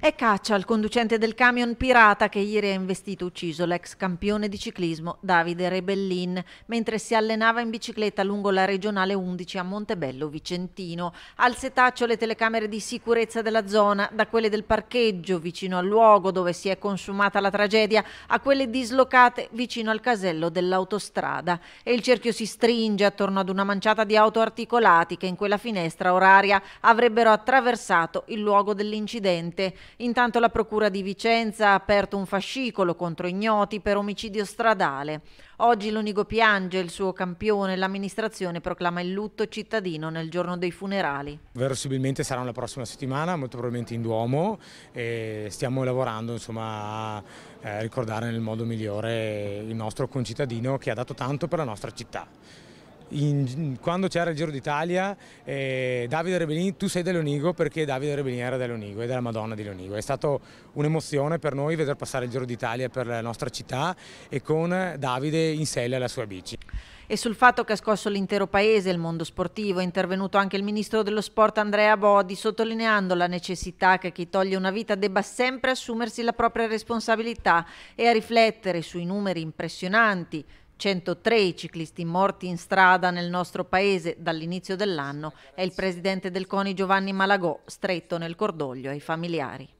È Caccia, al conducente del camion pirata che ieri ha investito e ucciso l'ex campione di ciclismo Davide Rebellin mentre si allenava in bicicletta lungo la regionale 11 a Montebello Vicentino. Al setaccio le telecamere di sicurezza della zona, da quelle del parcheggio vicino al luogo dove si è consumata la tragedia a quelle dislocate vicino al casello dell'autostrada. E il cerchio si stringe attorno ad una manciata di auto articolati che in quella finestra oraria avrebbero attraversato il luogo dell'incidente. Intanto la Procura di Vicenza ha aperto un fascicolo contro ignoti per omicidio stradale. Oggi l'unico piange il suo campione, l'amministrazione proclama il lutto cittadino nel giorno dei funerali. Verosimilmente sarà la prossima settimana, molto probabilmente in Duomo e stiamo lavorando insomma, a eh, ricordare nel modo migliore il nostro concittadino che ha dato tanto per la nostra città in, quando c'era il Giro d'Italia eh, Davide Rebellini, tu sei dell'Onigo perché Davide Rebellini era dell'Onigo e della Madonna di Lonigo. È stata un'emozione per noi vedere passare il Giro d'Italia per la nostra città e con Davide in sella alla sua bici. E sul fatto che ha scosso l'intero paese, il mondo sportivo, è intervenuto anche il ministro dello sport Andrea Bodi, sottolineando la necessità che chi toglie una vita debba sempre assumersi la propria responsabilità e a riflettere sui numeri impressionanti 103 i ciclisti morti in strada nel nostro paese dall'inizio dell'anno è il presidente del CONI Giovanni Malagò, stretto nel cordoglio ai familiari.